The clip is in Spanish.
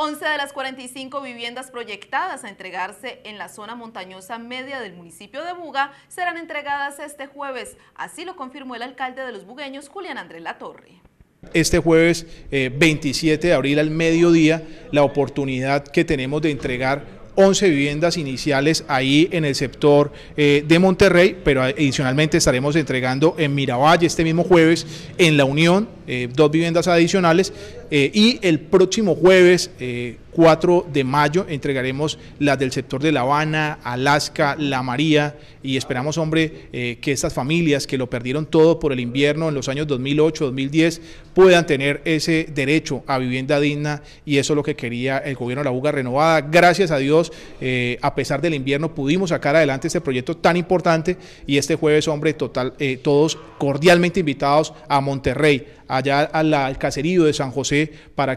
11 de las 45 viviendas proyectadas a entregarse en la zona montañosa media del municipio de Buga serán entregadas este jueves, así lo confirmó el alcalde de los bugueños Julián Andrés Latorre. Este jueves 27 eh, de abril al mediodía, la oportunidad que tenemos de entregar 11 viviendas iniciales ahí en el sector eh, de Monterrey, pero adicionalmente estaremos entregando en Miravalle este mismo jueves, en La Unión, eh, dos viviendas adicionales eh, y el próximo jueves 4 eh, de mayo entregaremos las del sector de La Habana, Alaska, La María y esperamos, hombre, que estas familias que lo perdieron todo por el invierno en los años 2008, 2010 puedan tener ese derecho a vivienda digna y eso es lo que quería el gobierno de la UGA renovada. Gracias a Dios, a pesar del invierno pudimos sacar adelante este proyecto tan importante y este jueves, hombre, total, todos cordialmente invitados a Monterrey, a allá al, caserío de San José para que